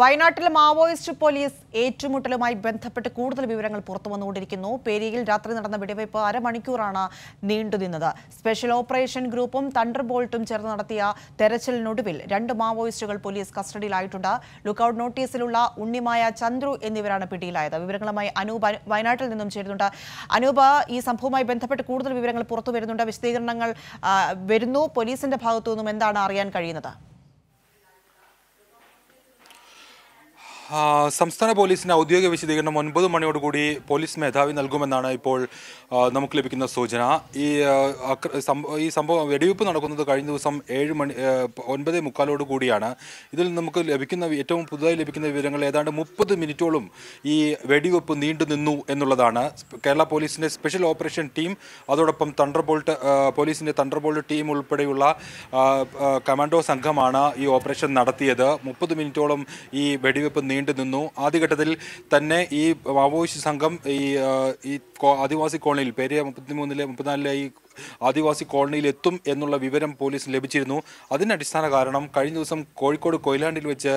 വയനാട്ടിൽ Maoist police ഏറ്റുമുട്ടലുമായി ബന്ധപ്പെട്ട് കൂടുതൽ വിവരങ്ങൾ പുറത്തു വന്നുകൊണ്ടിരിക്കുന്നു പേരിയിൽ രാത്രി നടന്ന വെടിവയ്പ് അരമണിക്കൂറാണ് നീണ്ടുനിന്നത് സ്പെഷ്യൽ ഓപ്പറേഷൻ ഗ്രൂപ്പും തണ്ടർ ബോൾട്ടും ചേർന്ന് നടത്തിയ തെരച്ചിലിനൊടുവിൽ രണ്ട് മാവോയിസ്റ്റുകൾ പോലീസ് കസ്റ്റഡിയിലായിട്ടുണ്ട് ലുക്കൌട്ട് നോട്ടീസിലുള്ള ഉണ്ണിമായ ചന്ദ്രു എന്നിവരാണ് പിടിയിലായത് വിവരങ്ങളുമായി അനൂപ് വയനാട്ടിൽ നിന്നും ചേരുന്നുണ്ട് അനൂപ് ഈ സംഭവവുമായി ബന്ധപ്പെട്ട് കൂടുതൽ വിവരങ്ങൾ പുറത്തു വരുന്നുണ്ട് വിശദീകരണങ്ങൾ വരുന്നു പോലീസിന്റെ ഭാഗത്തു നിന്നും എന്താണ് അറിയാൻ കഴിയുന്നത് സംസ്ഥാന പോലീസിന് ഔദ്യോഗിക വിശദീകരണം ഒൻപത് മണിയോടുകൂടി പോലീസ് മേധാവി നൽകുമെന്നാണ് ഇപ്പോൾ നമുക്ക് ലഭിക്കുന്ന സൂചന ഈ ഈ സംഭവം വെടിവെയ്പ്പ് നടക്കുന്നത് കഴിഞ്ഞ ദിവസം ഏഴ് മണി ഒൻപത് മുക്കാലോട് കൂടിയാണ് ഇതിൽ നമുക്ക് ലഭിക്കുന്ന ഏറ്റവും പുതുതായി ലഭിക്കുന്ന വിവരങ്ങൾ ഏതാണ്ട് മുപ്പത് മിനിറ്റോളം ഈ വെടിവെപ്പ് നീണ്ടു നിന്നു എന്നുള്ളതാണ് കേരള പോലീസിൻ്റെ സ്പെഷ്യൽ ഓപ്പറേഷൻ ടീം അതോടൊപ്പം തണ്ടർബോൾട്ട് പോലീസിൻ്റെ തണ്ടർബോൾട്ട് ടീം ഉൾപ്പെടെയുള്ള കമാൻഡോ സംഘമാണ് ഈ ഓപ്പറേഷൻ നടത്തിയത് മുപ്പത് മിനിറ്റോളം ഈ വെടിവെപ്പ് നീ നീണ്ടു നിന്നു ആദ്യഘട്ടത്തിൽ തന്നെ ഈ മാവോയിസ്റ്റ് സംഘം ഈ ഈ ആദിവാസി കോളനിയിൽ പേര് മുപ്പത്തിമൂന്നിലെ മുപ്പത്തിനാലിലെ ഈ ആദിവാസി കോളനിയിലെത്തും എന്നുള്ള വിവരം പോലീസിന് ലഭിച്ചിരുന്നു അതിൻ്റെ അടിസ്ഥാന കാരണം കഴിഞ്ഞ ദിവസം കോഴിക്കോട് കൊയിലാണ്ടിൽ വെച്ച്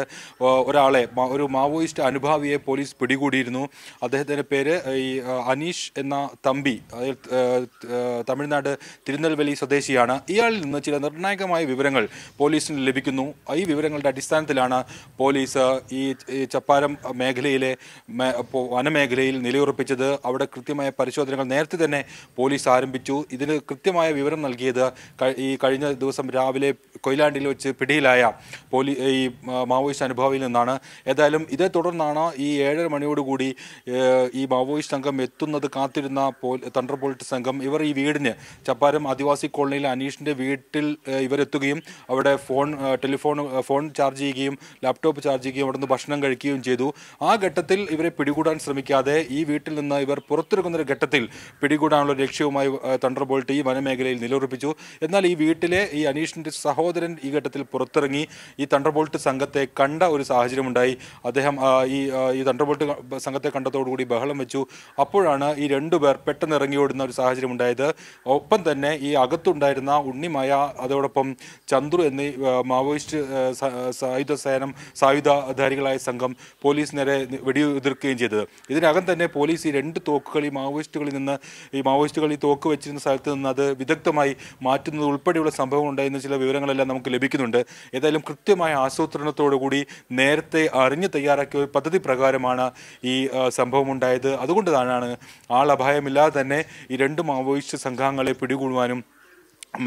ഒരാളെ ഒരു മാവോയിസ്റ്റ് അനുഭാവിയെ പോലീസ് പിടികൂടിയിരുന്നു അദ്ദേഹത്തിൻ്റെ പേര് ഈ അനീഷ് എന്ന തമ്പി തമിഴ്നാട് തിരുനെൽവേലി സ്വദേശിയാണ് ഇയാളിൽ നിന്ന് ചില നിർണായകമായ വിവരങ്ങൾ പോലീസിന് ലഭിക്കുന്നു ഈ വിവരങ്ങളുടെ അടിസ്ഥാനത്തിലാണ് പോലീസ് ഈ ചപ്പാരം മേഖലയിലെ വനമേഖലയിൽ നിലയുറപ്പിച്ചത് അവിടെ കൃത്യമായ പരിശോധനകൾ നേരത്തെ തന്നെ പോലീസ് ആരംഭിച്ചു ഇതിന് കൃത്യമായ വിവരം നൽകിയത് ഈ കഴിഞ്ഞ ദിവസം രാവിലെ കൊയിലാണ്ടിയിൽ വെച്ച് പിടിയിലായ പോലീ ഈ മാവോയിസ്റ്റ് അനുഭാവിയിൽ നിന്നാണ് ഏതായാലും ഇതേ തുടർന്നാണ് ഈ ഏഴര മണിയോടുകൂടി ഈ മാവോയിസ്റ്റ് സംഘം എത്തുന്നത് കാത്തിരുന്ന പോ തണ്ടർ പോളിറ്റ് സംഘം ഇവർ ഈ വീടിന് ചപ്പാരം ആദിവാസി കോളനിയിലെ അനീഷിൻ്റെ വീട്ടിൽ ഇവരെത്തുകയും അവിടെ ഫോൺ ടെലിഫോൺ ഫോൺ ചാർജ് ചെയ്യുകയും ലാപ്ടോപ്പ് ചാർജ് ചെയ്യുകയും അവിടെ ഭക്ഷണം കഴിക്കുകയും ചെയ്തു ആ ഘട്ടത്തിൽ ഇവരെ പിടികൂടാൻ ശ്രമിക്കാതെ ഈ വീട്ടിൽ നിന്ന് ഇവർ പുറത്തിറങ്ങുന്ന ഒരു ഘട്ടത്തിൽ പിടികൂടാനുള്ള ലക്ഷ്യവുമായി തണ്ടർ ഈ വനമേഖലയിൽ നിലയുറപ്പിച്ചു എന്നാൽ ഈ വീട്ടിലെ ഈ അനീഷിൻ്റെ സഹോദരൻ ഈ ഘട്ടത്തിൽ പുറത്തിറങ്ങി ഈ തണ്ടർബോൾട്ട് സംഘത്തെ കണ്ട ഒരു സാഹചര്യമുണ്ടായി അദ്ദേഹം ഈ ഈ തണ്ടർബോൾട്ട് സംഘത്തെ കണ്ടതോടുകൂടി ബഹളം വെച്ചു അപ്പോഴാണ് ഈ രണ്ടുപേർ പെട്ടെന്ന് ഇറങ്ങി ഓടുന്ന ഒരു സാഹചര്യം ഉണ്ടായത് ഒപ്പം തന്നെ ഈ അകത്തുണ്ടായിരുന്ന ഉണ്ണിമായ അതോടൊപ്പം ചന്ദ്രു എന്നീ മാവോയിസ്റ്റ് സായുധ സേനം സായുധധാരികളായ സംഘം പോലീസിനെതിരെ വെടിയുതിർക്കുകയും ചെയ്തത് ഇതിനകം തന്നെ പോലീസ് ഈ രണ്ട് തോക്കുകൾ ഈ മാവോയിസ്റ്റുകളിൽ നിന്ന് ഈ മാവോയിസ്റ്റുകൾ ഈ തോക്ക് വെച്ചിരുന്ന സ്ഥലത്ത് നിന്ന് നിന്ന് അത് വിദഗ്ധമായി മാറ്റുന്നത് ഉൾപ്പെടെയുള്ള സംഭവം ഉണ്ടായിരുന്ന ചില വിവരങ്ങളെല്ലാം നമുക്ക് ലഭിക്കുന്നുണ്ട് ഏതായാലും കൃത്യമായ ആസൂത്രണത്തോടുകൂടി നേരത്തെ അറിഞ്ഞ് തയ്യാറാക്കിയ ഒരു പദ്ധതി പ്രകാരമാണ് ഈ സംഭവം ഉണ്ടായത് അതുകൊണ്ട് തന്നെയാണ് ആളപായമില്ലാതെ തന്നെ ഈ രണ്ട് മാവോയിസ്റ്റ് സംഘങ്ങളെ പിടികൂടുവാനും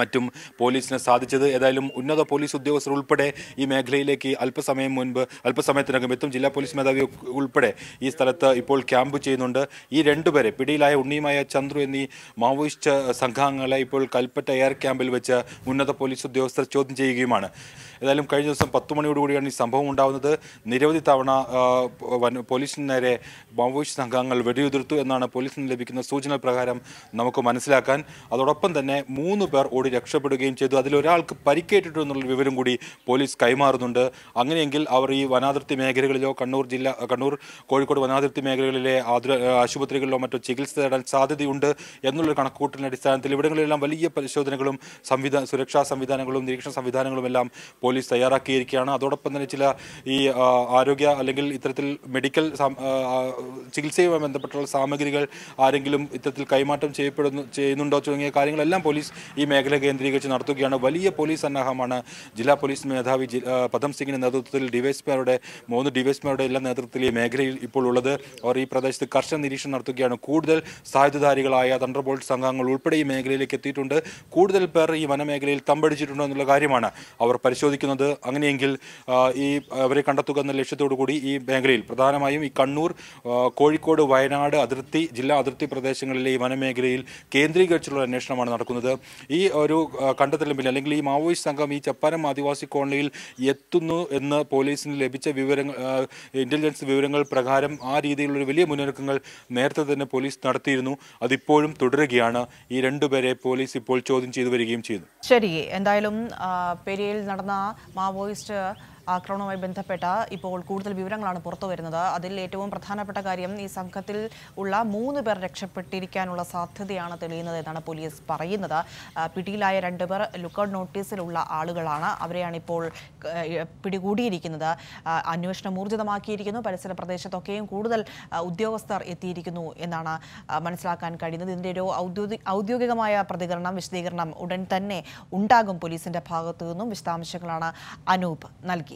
മറ്റും പോലീസിന് സാധിച്ചത് ഏതായാലും ഉന്നത പോലീസ് ഉദ്യോഗസ്ഥർ ഉൾപ്പെടെ ഈ മേഖലയിലേക്ക് അല്പസമയം മുൻപ് അല്പസമയത്തിനകം എത്തും ജില്ലാ പോലീസ് മേധാവി ഉൾപ്പെടെ ഈ സ്ഥലത്ത് ഇപ്പോൾ ക്യാമ്പ് ചെയ്യുന്നുണ്ട് ഈ രണ്ടുപേരെ പിടിയിലായ ഉണ്ണിയുമായ ചന്ദ്രു എന്നീ മാവോയിസ്റ്റ് സംഘാംഗങ്ങളെ ഇപ്പോൾ കൽപ്പറ്റ എയർ ക്യാമ്പിൽ വെച്ച് ഉന്നത പോലീസ് ഉദ്യോഗസ്ഥർ ചോദ്യം ചെയ്യുകയുമാണ് ഏതായാലും കഴിഞ്ഞ ദിവസം പത്ത് മണിയോടുകൂടിയാണ് ഈ സംഭവം ഉണ്ടാകുന്നത് നിരവധി തവണ പോലീസിന് നേരെ മാവോയിസ്റ്റ് സംഘാംഗങ്ങൾ വെടിയുതിർത്തു എന്നാണ് പോലീസിന് ലഭിക്കുന്ന സൂചന പ്രകാരം നമുക്ക് മനസ്സിലാക്കാൻ അതോടൊപ്പം തന്നെ മൂന്ന് പേർ ഓടി രക്ഷപ്പെടുകയും ചെയ്തു അതിലൊരാൾക്ക് പരിക്കേറ്റിട്ടുണ്ടെന്നുള്ള എന്നുള്ള വിവരം കൂടി പോലീസ് കൈമാറുന്നുണ്ട് അങ്ങനെയെങ്കിൽ അവർ ഈ വനാതിർത്തി മേഖലകളിലോ കണ്ണൂർ ജില്ല കണ്ണൂർ കോഴിക്കോട് വനാതിർത്തി മേഖലകളിലെ ആശുപത്രികളിലോ മറ്റോ ചികിത്സ തേടാൻ സാധ്യതയുണ്ട് എന്നുള്ളൊരു കണക്കൂട്ടലിൻ്റെ അടിസ്ഥാനത്തിൽ ഇവിടങ്ങളിലെല്ലാം വലിയ പരിശോധനകളും സംവിധാന സുരക്ഷാ സംവിധാനങ്ങളും നിരീക്ഷണ സംവിധാനങ്ങളും എല്ലാം പോലീസ് തയ്യാറാക്കിയിരിക്കുകയാണ് അതോടൊപ്പം തന്നെ ചില ഈ ആരോഗ്യ അല്ലെങ്കിൽ ഇത്തരത്തിൽ മെഡിക്കൽ ചികിത്സയുമായി ബന്ധപ്പെട്ടുള്ള സാമഗ്രികൾ ആരെങ്കിലും ഇത്തരത്തിൽ കൈമാറ്റം ചെയ്യപ്പെടുന്നു ചെയ്യുന്നുണ്ടോ തുടങ്ങിയ കാര്യങ്ങളെല്ലാം പോലീസ് ഈ മേഖല മേഖല കേന്ദ്രീകരിച്ച് നടത്തുകയാണ് വലിയ പോലീസ് സന്നാഹമാണ് ജില്ലാ പോലീസ് മേധാവി പദം സിംഗിൻ്റെ നേതൃത്വത്തിൽ ഡിവൈഎസ്പിമാരുടെ മൂന്ന് ഡിവൈഎസ്പിമാരുടെ എല്ലാ നേതൃത്വത്തിൽ ഈ മേഖലയിൽ ഇപ്പോൾ ഉള്ളത് അവർ ഈ പ്രദേശത്ത് കർശന നിരീക്ഷണം നടത്തുകയാണ് കൂടുതൽ സായുധധാരികളായ തണ്ടർബോൾട്ട് സംഘങ്ങൾ ഉൾപ്പെടെ ഈ മേഖലയിലേക്ക് എത്തിയിട്ടുണ്ട് കൂടുതൽ പേർ ഈ വനമേഖലയിൽ തമ്പടിച്ചിട്ടുണ്ടോ എന്നുള്ള കാര്യമാണ് അവർ പരിശോധിക്കുന്നത് അങ്ങനെയെങ്കിൽ ഈ അവരെ കണ്ടെത്തുക എന്ന ലക്ഷ്യത്തോടു കൂടി ഈ മേഖലയിൽ പ്രധാനമായും ഈ കണ്ണൂർ കോഴിക്കോട് വയനാട് അതിർത്തി ജില്ലാ അതിർത്തി പ്രദേശങ്ങളിലെ ഈ വനമേഖലയിൽ കേന്ദ്രീകരിച്ചുള്ള അന്വേഷണമാണ് നടക്കുന്നത് ഈ ഒരു കണ്ടെത്തലും പിന്നെ അല്ലെങ്കിൽ ഈ മാവോയിസ്റ്റ് സംഘം ഈ ചപ്പാരം ആദിവാസി കോളനിയിൽ എത്തുന്നു എന്ന് പോലീസിന് ലഭിച്ച വിവരങ്ങൾ ഇൻ്റലിജൻസ് വിവരങ്ങൾ പ്രകാരം ആ രീതിയിലുള്ള വലിയ മുന്നൊരുക്കങ്ങൾ നേരത്തെ തന്നെ പോലീസ് നടത്തിയിരുന്നു അതിപ്പോഴും തുടരുകയാണ് ഈ രണ്ടുപേരെ പോലീസ് ഇപ്പോൾ ചോദ്യം ചെയ്തു വരികയും ചെയ്യുന്നു ശരി എന്തായാലും പെരിയയിൽ നടന്ന മാവോയിസ്റ്റ് ആക്രമണവുമായി ബന്ധപ്പെട്ട ഇപ്പോൾ കൂടുതൽ വിവരങ്ങളാണ് പുറത്തു വരുന്നത് അതിൽ ഏറ്റവും പ്രധാനപ്പെട്ട കാര്യം ഈ സംഘത്തിൽ ഉള്ള മൂന്ന് പേർ രക്ഷപ്പെട്ടിരിക്കാനുള്ള സാധ്യതയാണ് തെളിയുന്നത് എന്നാണ് പോലീസ് പറയുന്നത് പിടിയിലായ രണ്ടുപേർ ലുക്കൗട്ട് നോട്ടീസിലുള്ള ആളുകളാണ് അവരെയാണ് ഇപ്പോൾ പിടികൂടിയിരിക്കുന്നത് അന്വേഷണം ഊർജിതമാക്കിയിരിക്കുന്നു പരിസര പ്രദേശത്തൊക്കെയും കൂടുതൽ ഉദ്യോഗസ്ഥർ എത്തിയിരിക്കുന്നു എന്നാണ് മനസ്സിലാക്കാൻ കഴിയുന്നത് ഇതിൻ്റെ ഒരു ഔദ്യോഗിക ഔദ്യോഗികമായ പ്രതികരണം വിശദീകരണം ഉടൻ തന്നെ ഉണ്ടാകും പോലീസിൻ്റെ ഭാഗത്തു നിന്നും വിശദാംശങ്ങളാണ് അനൂപ് നൽകി